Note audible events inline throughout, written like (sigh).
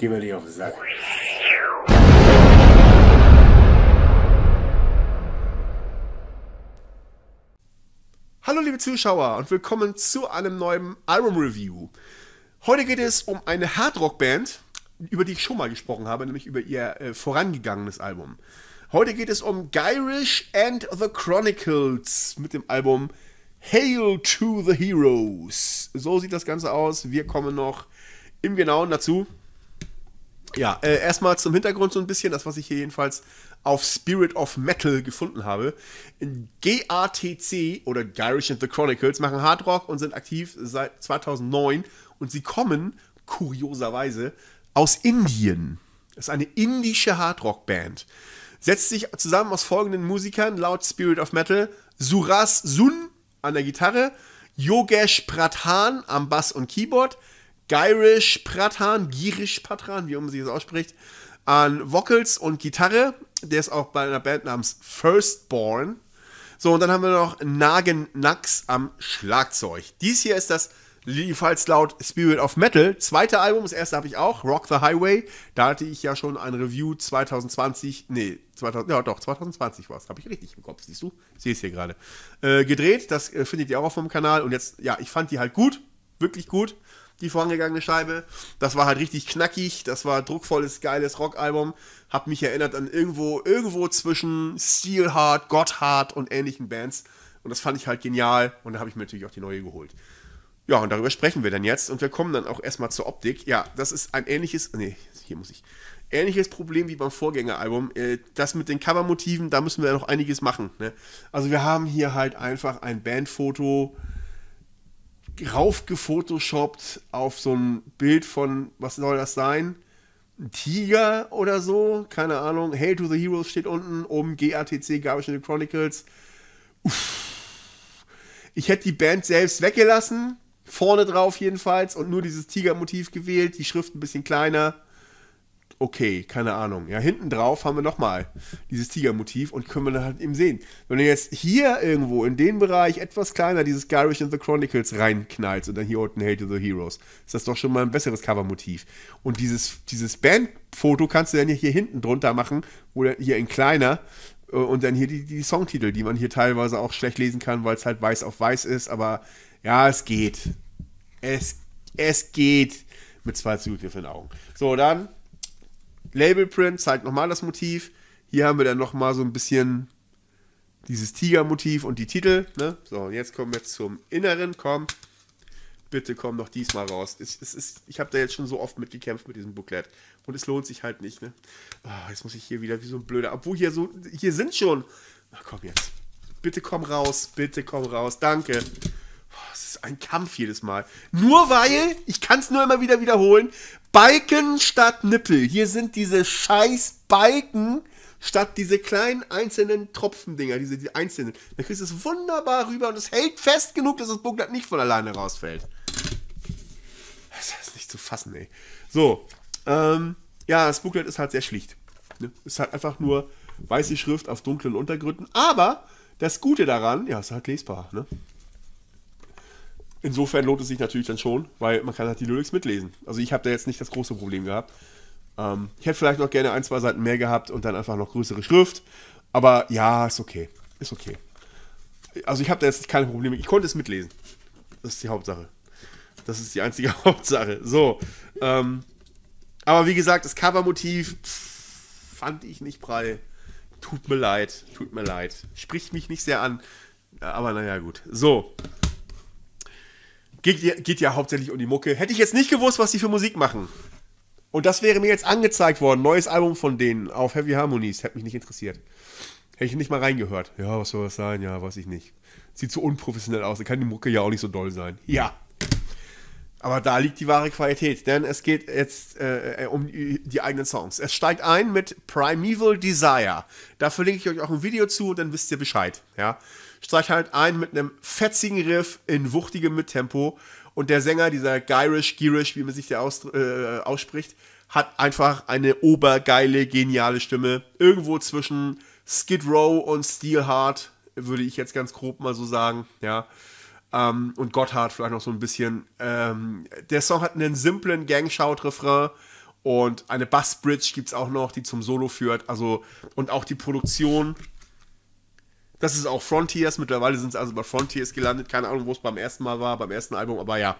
Geh mir nicht auf den Sack. Hallo liebe Zuschauer und willkommen zu einem neuen Album Review. Heute geht es um eine Hardrock-Band, über die ich schon mal gesprochen habe, nämlich über ihr äh, vorangegangenes Album. Heute geht es um Gyrish and the Chronicles mit dem Album Hail to the Heroes. So sieht das Ganze aus. Wir kommen noch im Genauen dazu. Ja, äh, erstmal zum Hintergrund so ein bisschen, das, was ich hier jedenfalls auf Spirit of Metal gefunden habe. GATC oder Garish and the Chronicles machen Hard Rock und sind aktiv seit 2009 und sie kommen, kurioserweise, aus Indien. Das ist eine indische Hard Rock band Setzt sich zusammen aus folgenden Musikern laut Spirit of Metal: Suras Sun an der Gitarre, Yogesh Pradhan am Bass und Keyboard, Gyrish Pratan, Girish Prathan, wie man sie jetzt ausspricht, an Vocals und Gitarre. Der ist auch bei einer Band namens Firstborn. So, und dann haben wir noch Nagen Nax am Schlagzeug. Dies hier ist das jedenfalls laut Spirit of Metal. Zweite Album, das erste habe ich auch, Rock the Highway. Da hatte ich ja schon ein Review 2020, nee, 2000, ja doch, 2020 war es. Habe ich richtig im Kopf, siehst du? Sehe es hier gerade. Äh, gedreht, das äh, findet ihr auch auf meinem Kanal. Und jetzt, ja, ich fand die halt gut, wirklich gut die vorangegangene Scheibe. Das war halt richtig knackig, das war druckvolles, geiles Rockalbum. Hab mich erinnert an irgendwo, irgendwo zwischen Steelheart, Gotthard und ähnlichen Bands. Und das fand ich halt genial und da habe ich mir natürlich auch die neue geholt. Ja, und darüber sprechen wir dann jetzt und wir kommen dann auch erstmal zur Optik. Ja, das ist ein ähnliches, nee, hier muss ich. Ähnliches Problem wie beim Vorgängeralbum. Äh, das mit den Covermotiven, da müssen wir ja noch einiges machen. Ne? Also wir haben hier halt einfach ein Bandfoto, raufgefotoshoppt auf so ein Bild von, was soll das sein? Ein Tiger oder so, keine Ahnung. Hail to the Heroes steht unten, oben GATC, Garbage in the Chronicles. Uff. Ich hätte die Band selbst weggelassen, vorne drauf jedenfalls, und nur dieses Tiger-Motiv gewählt, die Schrift ein bisschen kleiner okay, keine Ahnung. Ja, hinten drauf haben wir nochmal dieses Tigermotiv und können wir dann halt eben sehen. Wenn du jetzt hier irgendwo in den Bereich etwas kleiner dieses Garish in the Chronicles reinknallst und dann hier unten Hate of the Heroes, ist das doch schon mal ein besseres Covermotiv. Und dieses, dieses Bandfoto kannst du dann hier hinten drunter machen oder hier in kleiner äh, und dann hier die, die Songtitel, die man hier teilweise auch schlecht lesen kann, weil es halt weiß auf weiß ist, aber ja, es geht. Es, es geht mit zwei Zugriffen Augen. So, dann Label Print zeigt nochmal das Motiv. Hier haben wir dann nochmal so ein bisschen dieses Tiger-Motiv und die Titel. Ne? So, jetzt kommen wir zum Inneren. Komm, bitte komm noch diesmal raus. Ich, ich habe da jetzt schon so oft mitgekämpft mit diesem Booklet. Und es lohnt sich halt nicht. Ne? Oh, jetzt muss ich hier wieder wie so ein Blöder. Obwohl hier so, hier sind schon. Na komm jetzt. Bitte komm raus, bitte komm raus. Danke. Oh, es ist ein Kampf jedes Mal. Nur weil, ich kann es nur immer wieder wiederholen, Balken statt Nippel. Hier sind diese scheiß Balken statt diese kleinen einzelnen Tropfendinger, diese die einzelnen. Dann kriegst du es wunderbar rüber und es hält fest genug, dass das Booklet nicht von alleine rausfällt. Das ist nicht zu fassen, ey. So, ähm, ja, das Booklet ist halt sehr schlicht. Ne? Ist halt einfach nur weiße Schrift auf dunklen Untergründen. Aber das Gute daran, ja, ist halt lesbar. Ne? insofern lohnt es sich natürlich dann schon, weil man kann halt die Lyrics mitlesen. Also ich habe da jetzt nicht das große Problem gehabt. Ähm, ich hätte vielleicht noch gerne ein, zwei Seiten mehr gehabt und dann einfach noch größere Schrift. Aber ja, ist okay. Ist okay. Also ich habe da jetzt keine Probleme. Ich konnte es mitlesen. Das ist die Hauptsache. Das ist die einzige (laughs) Hauptsache. So. Ähm, aber wie gesagt, das Covermotiv fand ich nicht prall. Tut mir leid. Tut mir leid. Spricht mich nicht sehr an. Aber naja, gut. So. Geht, geht ja hauptsächlich um die Mucke. Hätte ich jetzt nicht gewusst, was die für Musik machen. Und das wäre mir jetzt angezeigt worden. Neues Album von denen auf Heavy Harmonies. Hätte mich nicht interessiert. Hätte ich nicht mal reingehört. Ja, was soll das sein? Ja, weiß ich nicht. Sieht so unprofessionell aus. Da kann die Mucke ja auch nicht so doll sein. Ja. Aber da liegt die wahre Qualität, denn es geht jetzt äh, äh um die eigenen Songs. Es steigt ein mit Primeval Desire. Da verlinke ich euch auch ein Video zu und dann wisst ihr Bescheid. Ja steigt halt ein mit einem fetzigen Riff in wuchtigem Mittempo und der Sänger, dieser Gyrish, Gyrish, wie man sich der aus, äh, ausspricht, hat einfach eine obergeile, geniale Stimme. Irgendwo zwischen Skid Row und Steelheart, würde ich jetzt ganz grob mal so sagen, ja. Ähm, und Gotthard vielleicht noch so ein bisschen. Ähm, der Song hat einen simplen Gangshout-Refrain und eine Bassbridge gibt es auch noch, die zum Solo führt. Also, und auch die Produktion das ist auch Frontiers. Mittlerweile sind es also bei Frontiers gelandet. Keine Ahnung, wo es beim ersten Mal war, beim ersten Album. Aber ja,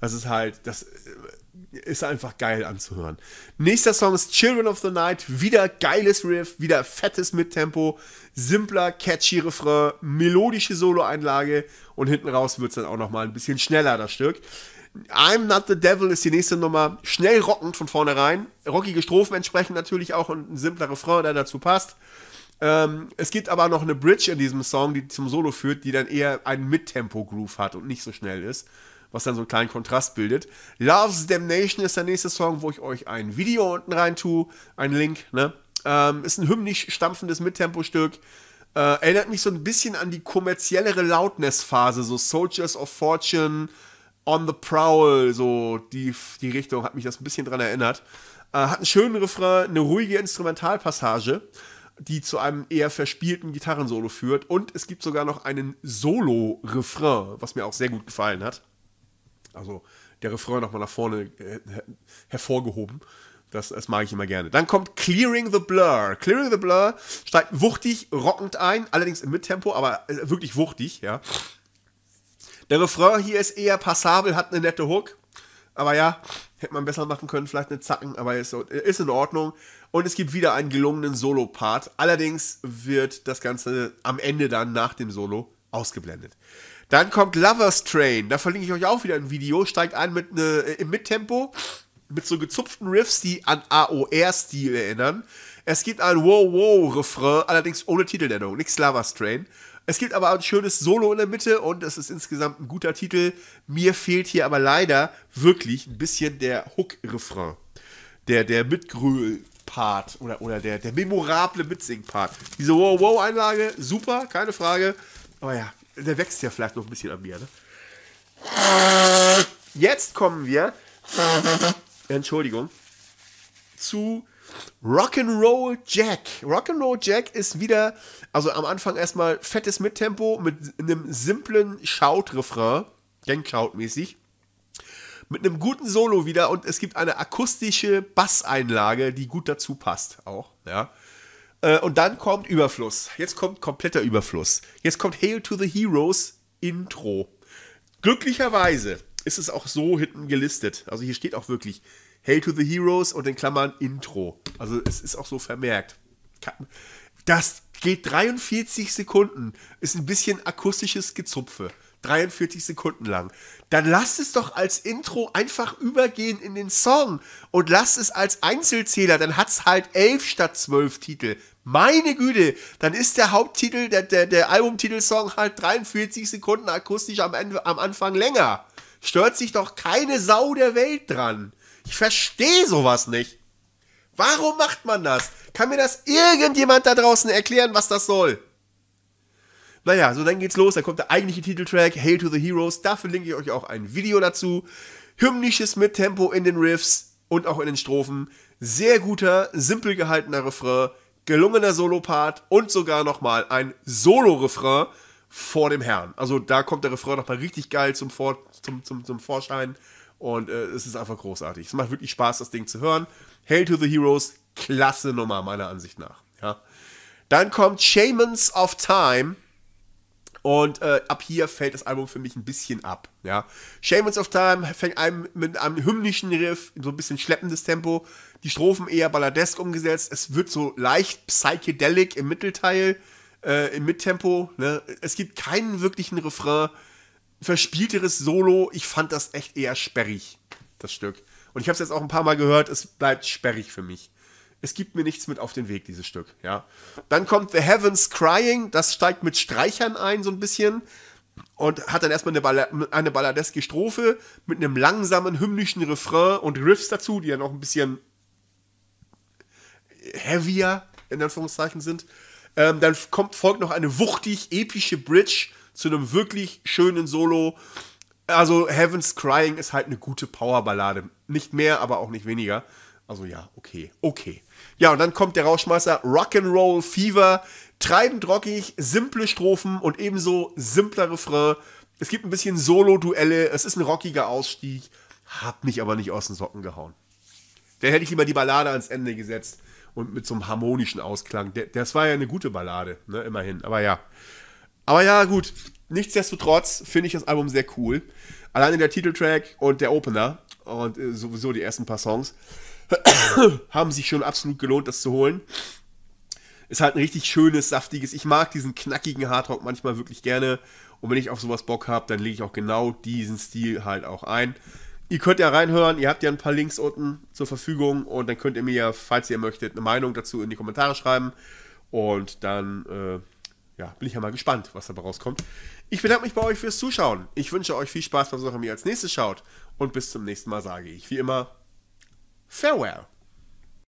das ist halt, das äh, ist einfach geil anzuhören. Nächster Song ist Children of the Night. Wieder geiles Riff, wieder fettes Mittempo, simpler, catchy Refrain, melodische Soloeinlage und hinten raus wird es dann auch nochmal ein bisschen schneller, das Stück. I'm Not the Devil ist die nächste Nummer. Schnell rockend von vornherein. Rockige Strophen entsprechend natürlich auch und ein simpler Refrain, der dazu passt. Ähm, es gibt aber noch eine Bridge in diesem Song, die zum Solo führt, die dann eher einen Mittempo-Groove hat und nicht so schnell ist, was dann so einen kleinen Kontrast bildet. Love's Damnation ist der nächste Song, wo ich euch ein Video unten rein tue, einen Link, ne? Ähm, ist ein hymnisch stampfendes Mittempo-Stück. Äh, erinnert mich so ein bisschen an die kommerziellere Loudness-Phase, so Soldiers of Fortune, On the Prowl, so die, die Richtung, hat mich das ein bisschen dran erinnert. Äh, hat einen schönen Refrain, eine ruhige Instrumentalpassage die zu einem eher verspielten Gitarrensolo führt. Und es gibt sogar noch einen Solo-Refrain, was mir auch sehr gut gefallen hat. Also der Refrain nochmal nach vorne äh, hervorgehoben. Das, das, mag ich immer gerne. Dann kommt Clearing the Blur. Clearing the Blur steigt wuchtig, rockend ein, allerdings im Mittempo, aber äh, wirklich wuchtig, ja. Der Refrain hier ist eher passabel, hat eine nette Hook. Aber ja, hätte man besser machen können, vielleicht eine Zacken, aber ist, ist in Ordnung. Und es gibt wieder einen gelungenen Solo-Part. Allerdings wird das Ganze am Ende dann nach dem Solo ausgeblendet. Dann kommt Lovers Train. Da verlinke ich euch auch wieder ein Video. Steigt ein mit ne, im Mittempo, mit so gezupften Riffs, die an AOR-Stil erinnern. Es gibt ein Wow-Wow-Refrain, allerdings ohne Titelnennung. Nix Lovers Train. Es gibt aber ein schönes Solo in der Mitte und es ist insgesamt ein guter Titel. Mir fehlt hier aber leider wirklich ein bisschen der Hook-Refrain. Der, der Mitgröhl-Part oder, oder der, der memorable Mitsing-Part. Diese Wow-Wow-Einlage, super, keine Frage. Aber ja, der wächst ja vielleicht noch ein bisschen an mir. Ne? Jetzt kommen wir, Entschuldigung, zu Rock'n'Roll Jack. Rock'n'Roll Jack ist wieder, also am Anfang erstmal fettes Mittempo mit einem simplen Shout-Refrain, Gang-Shout-mäßig, mit einem guten Solo wieder und es gibt eine akustische Basseinlage, die gut dazu passt auch, ja. Äh, und dann kommt Überfluss. Jetzt kommt kompletter Überfluss. Jetzt kommt Hail to the Heroes Intro. Glücklicherweise ist es auch so hinten gelistet. Also hier steht auch wirklich Hail to the Heroes und in Klammern Intro. Also es ist auch so vermerkt. Das geht 43 Sekunden. Ist ein bisschen akustisches Gezupfe. 43 Sekunden lang. Dann lasst es doch als Intro einfach übergehen in den Song und lasst es als Einzelzähler. Dann hat es halt elf statt zwölf Titel. Meine Güte, dann ist der Haupttitel, der, der, der Albumtitelsong halt 43 Sekunden akustisch am, Ende, am Anfang länger. Stört sich doch keine Sau der Welt dran. Ich verstehe sowas nicht. Warum macht man das? Kann mir das irgendjemand da draußen erklären, was das soll? Naja, so dann geht's los. Dann kommt der eigentliche Titeltrack, Hail to the Heroes. Dafür verlinke ich euch auch ein Video dazu. Hymnisches Mittempo in den Riffs und auch in den Strophen. Sehr guter, simpel gehaltener Refrain, gelungener Solopart und sogar nochmal ein Solo-Refrain vor dem Herrn. Also da kommt der Refrain nochmal richtig geil zum, vor zum, zum, zum Vorschein. Und äh, es ist einfach großartig. Es macht wirklich Spaß, das Ding zu hören. Hail to the Heroes, klasse Nummer, meiner Ansicht nach. Ja. Dann kommt Shamans of Time. Und äh, ab hier fällt das Album für mich ein bisschen ab. Ja. Shamans of Time fängt einem mit einem hymnischen Riff, so ein bisschen schleppendes Tempo, die Strophen eher balladesk umgesetzt. Es wird so leicht psychedelic im Mittelteil, äh, im Mittempo. Ne? Es gibt keinen wirklichen Refrain verspielteres Solo. Ich fand das echt eher sperrig, das Stück. Und ich habe es jetzt auch ein paar Mal gehört, es bleibt sperrig für mich. Es gibt mir nichts mit auf den Weg, dieses Stück, ja. Dann kommt The Heavens Crying, das steigt mit Streichern ein, so ein bisschen. Und hat dann erstmal eine, Balla eine balladeske Strophe mit einem langsamen hymnischen Refrain und Riffs dazu, die dann auch ein bisschen heavier, in Anführungszeichen, sind. Ähm, dann kommt, folgt noch eine wuchtig epische Bridge zu einem wirklich schönen Solo. Also Heaven's Crying ist halt eine gute Powerballade. Nicht mehr, aber auch nicht weniger. Also ja, okay, okay. Ja, und dann kommt der Rauschmeister Rock'n'Roll Fever. Treibend rockig, simple Strophen und ebenso simpler Refrain. Es gibt ein bisschen Solo-Duelle. Es ist ein rockiger Ausstieg. Hat mich aber nicht aus den Socken gehauen. Dann hätte ich lieber die Ballade ans Ende gesetzt und mit so einem harmonischen Ausklang. Das war ja eine gute Ballade, ne, immerhin. Aber ja, aber ja, gut. Nichtsdestotrotz finde ich das Album sehr cool. Alleine der Titeltrack und der Opener und äh, sowieso die ersten paar Songs (coughs) haben sich schon absolut gelohnt, das zu holen. Ist halt ein richtig schönes, saftiges. Ich mag diesen knackigen Hardrock manchmal wirklich gerne. Und wenn ich auf sowas Bock habe, dann lege ich auch genau diesen Stil halt auch ein. Ihr könnt ja reinhören, ihr habt ja ein paar Links unten zur Verfügung und dann könnt ihr mir, ja, falls ihr möchtet, eine Meinung dazu in die Kommentare schreiben. Und dann äh, ja, bin ich ja mal gespannt, was dabei rauskommt. Ich bedanke mich bei euch fürs Zuschauen. Ich wünsche euch viel Spaß was ihr mir als nächstes schaut. Und bis zum nächsten Mal sage ich, wie immer, Farewell.